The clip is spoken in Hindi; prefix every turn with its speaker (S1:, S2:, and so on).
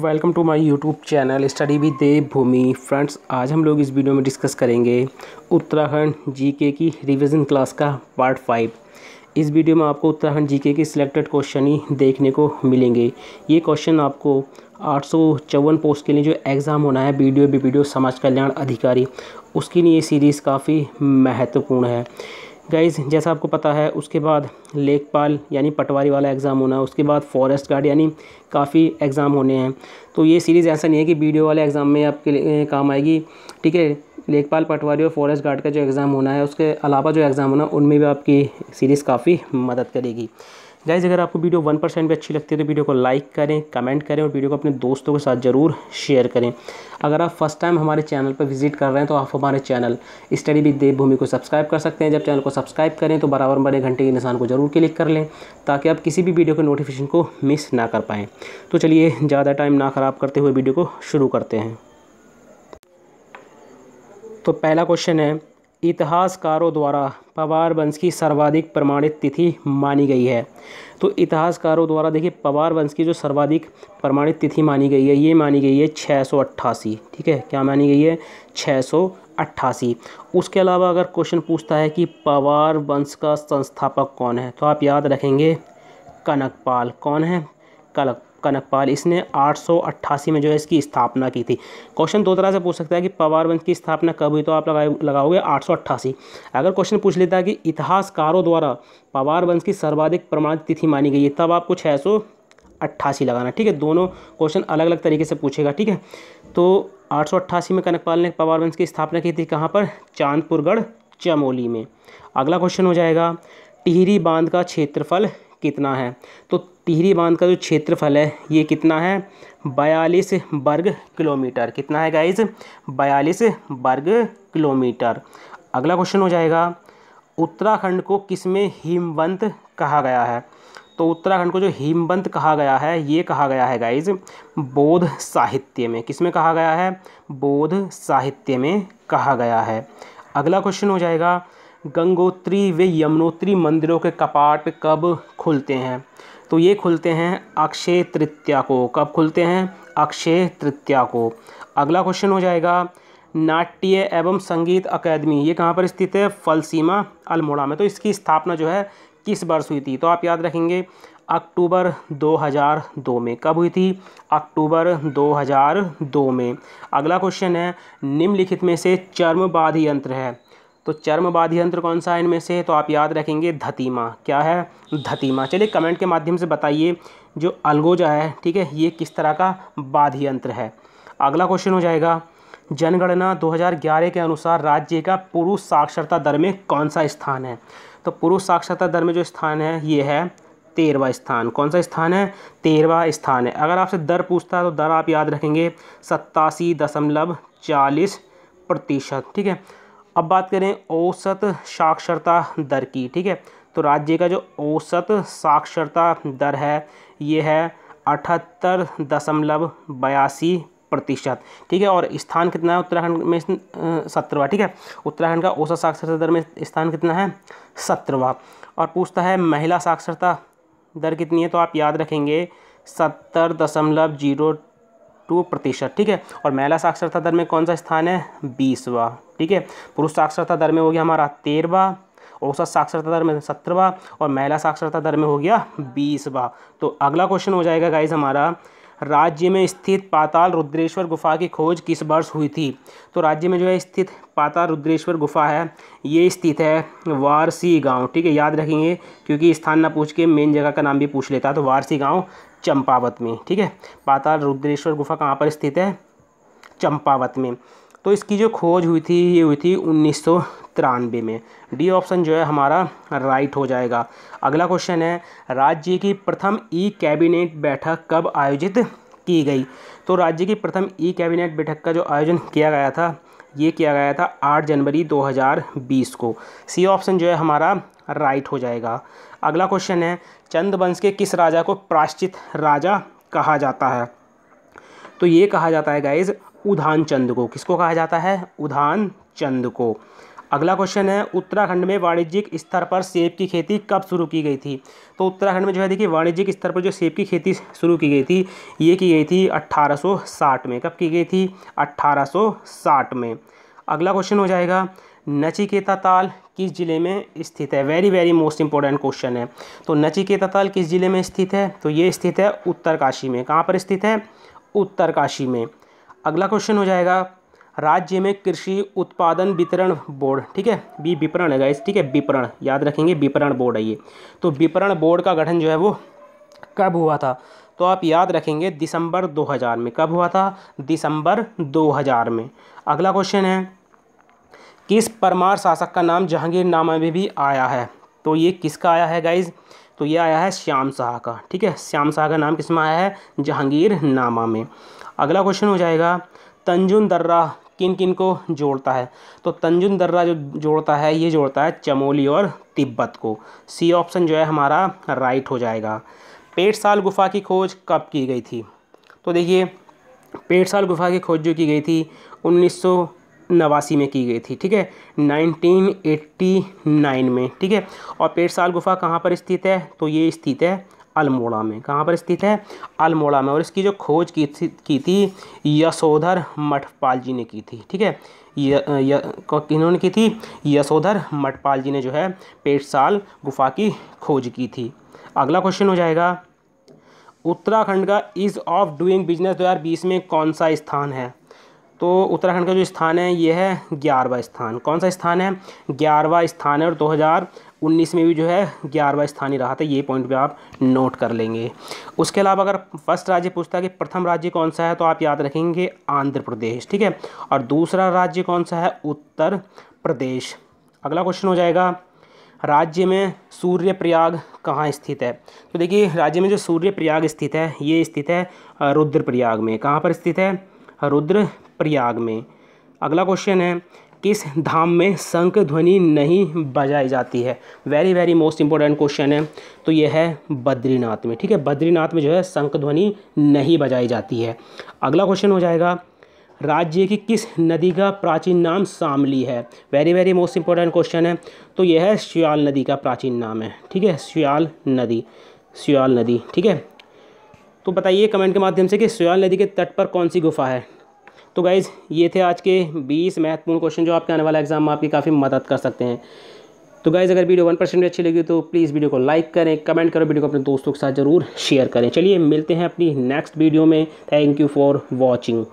S1: welcome to my YouTube channel study with Devbhoomi friends आज हम लोग इस वीडियो में डिस्कस करेंगे उत्तराखंड जीके की रिवीजन क्लास का पार्ट फाइव इस वीडियो में आपको उत्तराखंड जीके के सिलेक्टेड क्वेश्चन ही देखने को मिलेंगे ये क्वेश्चन आपको आठ पोस्ट के लिए जो एग्ज़ाम होना है बी डी समाज कल्याण अधिकारी उसके लिए सीरीज़ काफ़ी महत्वपूर्ण है गाइज़ जैसा आपको पता है उसके बाद लेखपाल यानी पटवारी वाला एग्ज़ाम होना है उसके बाद फॉरेस्ट गार्ड यानी काफ़ी एग्ज़ाम होने हैं तो ये सीरीज़ ऐसा नहीं है कि वीडियो वाले एग्ज़ाम में आपके काम आएगी ठीक है लेखपाल पटवारी और फॉरेस्ट गार्ड का जो एग्ज़ाम होना है उसके अलावा जो एग्ज़ाम होना उनमें भी आपकी सीरीज़ काफ़ी मदद करेगी गाइज अगर आपको वीडियो वन परसेंट भी अच्छी लगती है तो वीडियो को लाइक करें कमेंट करें और वीडियो को अपने दोस्तों के साथ ज़रूर शेयर करें अगर आप फर्स्ट टाइम हमारे चैनल पर विजिट कर रहे हैं तो आप हमारे चैनल स्टडी विद देवभूमि को सब्सक्राइब कर सकते हैं जब चैनल को सब्सक्राइब करें तो बराबर बड़े घंटे के निशान को जरूर क्लिक कर लें ताकि आप किसी भी वीडियो के नोटिफिकेशन को मिस ना कर पाएँ तो चलिए ज़्यादा टाइम ना ख़राब करते हुए वीडियो को शुरू करते हैं तो पहला क्वेश्चन है इतिहासकारों द्वारा पवार वंश की सर्वाधिक प्रमाणित तिथि मानी गई है तो इतिहासकारों द्वारा देखिए पवार वंश की जो सर्वाधिक प्रमाणित तिथि मानी गई है ये मानी गई है छः सौ अट्ठासी ठीक है क्या मानी गई है छः सौ अट्ठासी उसके अलावा अगर क्वेश्चन पूछता है कि पवार वंश का संस्थापक कौन है तो आप याद रखेंगे कनकपाल कौन है कनक कनकपाल इसने आठ में जो है इसकी स्थापना की थी क्वेश्चन दो तरह से पूछ सकता है कि पवार वंश की स्थापना कब हुई तो आप लगा लगाओगे आठ अगर क्वेश्चन पूछ लेता है कि इतिहासकारों द्वारा पवार वंश की सर्वाधिक प्रमाणित तिथि मानी गई है तब आपको छः अट्ठासी लगाना ठीक है दोनों क्वेश्चन अलग अलग तरीके से पूछेगा ठीक है तो आठ में कनकपाल ने पवार वंश की स्थापना की थी कहाँ पर चांदपुरगढ़ चमोली में अगला क्वेश्चन हो जाएगा टिहरी बांध का क्षेत्रफल कितना है तो टिहरी बांध का जो क्षेत्रफल है ये कितना है बयालीस वर्ग किलोमीटर कितना है गाइज बयालीस वर्ग किलोमीटर अगला क्वेश्चन हो जाएगा उत्तराखंड को किस में हिमवंत कहा गया है तो उत्तराखंड को जो हिमवंत कहा गया है ये कहा गया है गाइज बौद्ध साहित्य में किस में कहा गया है बौद्ध साहित्य में कहा गया है अगला क्वेश्चन हो जाएगा गंगोत्री व यमुनोत्री मंदिरों के कपाट कब खुलते हैं तो ये खुलते हैं अक्षय तृतीया को कब खुलते हैं अक्षय तृतीया को अगला क्वेश्चन हो जाएगा नाट्य एवं संगीत अकादमी ये कहाँ पर स्थित है फलसीमा अल्मोड़ा में तो इसकी स्थापना जो है किस वर्ष हुई थी तो आप याद रखेंगे अक्टूबर 2002 में कब हुई थी अक्टूबर 2002 में अगला क्वेश्चन है निम्नलिखित में से चर्म बाध यंत्र है तो चर्म वाद्य यंत्र कौन सा है इनमें से तो आप याद रखेंगे धतीमा क्या है धतीमा चलिए कमेंट के माध्यम से बताइए जो अलगोजा है ठीक है ये किस तरह का वाद्य यंत्र है अगला क्वेश्चन हो जाएगा जनगणना 2011 के अनुसार राज्य का पुरुष साक्षरता दर में कौन सा स्थान है तो पुरुष साक्षरता दर में जो स्थान है ये है तेरवा स्थान कौन सा स्थान है तेरवा स्थान है अगर आपसे दर पूछता है तो दर आप याद रखेंगे सत्तासी दशमलव चालीस प्रतिशत ठीक है अब बात करें औसत साक्षरता दर की ठीक है तो राज्य का जो औसत साक्षरता दर है ये है अठहत्तर दशमलव बयासी प्रतिशत ठीक है और स्थान कितना है उत्तराखंड में सत्रवा ठीक है उत्तराखंड का औसत साक्षरता दर में स्थान कितना है सत्रवा और पूछता है महिला साक्षरता दर कितनी है तो आप याद रखेंगे सत्तर दशमलव जीरो टू प्रतिशत ठीक है और महिला साक्षरता दर में कौन सा स्थान है बीसवा ठीक है पुरुष साक्षरता दर में हो गया हमारा तेरहवा औसत साक्षरता दर में सत्रहवा और महिला साक्षरता दर में हो गया बीसवा तो अगला क्वेश्चन हो जाएगा गाइज हमारा राज्य में स्थित पाताल रुद्रेश्वर गुफा की खोज किस वर्ष हुई थी तो राज्य में जो है स्थित पाताल रुद्रेश्वर गुफा है ये स्थित है वारसी गांव ठीक है याद रखेंगे क्योंकि स्थान ना पूछ के मेन जगह का नाम भी पूछ लेता है तो वारसी गांव चंपावत में ठीक है पाताल रुद्रेश्वर गुफा कहाँ पर स्थित है चंपावत में तो इसकी जो खोज हुई थी ये हुई थी उन्नीस तिरानवे में डी ऑप्शन जो है हमारा राइट हो जाएगा अगला क्वेश्चन है राज्य की प्रथम ई कैबिनेट बैठक कब आयोजित की गई तो राज्य की प्रथम ई कैबिनेट बैठक का जो आयोजन किया गया था ये किया गया था 8 जनवरी 2020 को सी ऑप्शन जो है हमारा राइट हो जाएगा अगला क्वेश्चन है चंद वंश के किस राजा को प्राश्चित राजा कहा जाता है तो ये कहा जाता है गाइज उधान चंद को किसको कहा जाता है उधान चंद को अगला क्वेश्चन है उत्तराखंड में वाणिज्यिक स्तर पर सेब की खेती कब शुरू की गई थी तो उत्तराखंड में जो है देखिए वाणिज्यिक स्तर पर जो सेब की खेती शुरू की गई थी ये की गई थी 1860 में कब की गई थी 1860 में अगला क्वेश्चन हो जाएगा नचिकेता ताल किस जिले में स्थित है very very most important question है तो नचिकेता ताल किस जिले में स्थित है तो ये स्थित है उत्तरकाशी में कहाँ पर स्थित है उत्तरकाशी में अगला क्वेश्चन हो जाएगा राज्य में कृषि उत्पादन वितरण बोर्ड ठीक है बी विपरण है इस ठीक है विपरण याद रखेंगे विपरण बोर्ड है ये तो विपरण बोर्ड का गठन जो है वो कब हुआ था तो आप याद रखेंगे दिसंबर 2000 में कब हुआ था दिसंबर 2000 में अगला क्वेश्चन है किस परमार शासक का नाम जहांगीर नामा में भी आया है तो ये किसका आया है गाइज तो ये आया है श्याम शाह का ठीक है श्याम शाह का नाम किस में आया है जहांगीर नामा में अगला क्वेश्चन हो जाएगा तंजुन दर्रा किन किन को जोड़ता है तो तंजुन दर्रा जो जोड़ता है ये जोड़ता है चमोली और तिब्बत को सी ऑप्शन जो है हमारा राइट हो जाएगा पेट साल गुफा की खोज कब की गई थी तो देखिए पेट साल गुफा की खोज जो की गई थी उन्नीस नवासी में की गई थी ठीक है 1989 में ठीक है और पेट साल गुफा कहाँ पर स्थित है तो ये स्थित है अल्मोड़ा में कहाँ पर स्थित है अल्मोड़ा में और इसकी जो खोज की थी की थी यशोधर मठपाल जी ने की थी ठीक है इन्होंने की थी यशोधर मठपाल जी ने जो है पेटसाल गुफा की खोज की थी अगला क्वेश्चन हो जाएगा उत्तराखंड का इज ऑफ डूइंग बिजनेस 2020 में कौन सा स्थान है तो उत्तराखंड का जो स्थान है ये है ग्यारहवा स्थान कौन सा स्थान है ग्यारहवा स्थान है और 2019 में भी जो है ग्यारहवा स्थान ही रहा था ये पॉइंट भी आप नोट कर लेंगे उसके अलावा अगर फर्स्ट राज्य पूछता है कि प्रथम राज्य कौन सा है तो आप याद रखेंगे आंध्र प्रदेश ठीक है और दूसरा राज्य कौन सा है उत्तर प्रदेश अगला क्वेश्चन हो जाएगा राज्य में सूर्य प्रयाग कहाँ स्थित है तो देखिए राज्य में जो सूर्य प्रयाग स्थित है ये स्थित है रुद्रप्रयाग में कहाँ पर स्थित है रुद्र प्रयाग में अगला क्वेश्चन है किस धाम में शंख ध्वनि नहीं बजाई जाती है very very most important question है तो यह है बद्रीनाथ में ठीक है बद्रीनाथ में जो है शंख ध्वनि नहीं बजाई जाती है अगला क्वेश्चन हो जाएगा राज्य की किस नदी का प्राचीन नाम सामली है very very most important question है तो यह है श्याल नदी का प्राचीन नाम है ठीक है श्याल नदी श्याल नदी ठीक है तो बताइए कमेंट के माध्यम से कि श्याल नदी के तट पर कौन सी गुफा है तो गाइज़ ये थे आज के बीस महत्वपूर्ण क्वेश्चन जो आपके आने वाला एग्जाम में आपकी काफ़ी मदद कर सकते हैं तो गाइज़ अगर वीडियो वन परसेंट भी अच्छी लगी तो प्लीज़ वीडियो को लाइक करें कमेंट करो वीडियो को अपने दोस्तों के साथ ज़रूर शेयर करें चलिए मिलते हैं अपनी नेक्स्ट वीडियो में थैंक यू फॉर वॉचिंग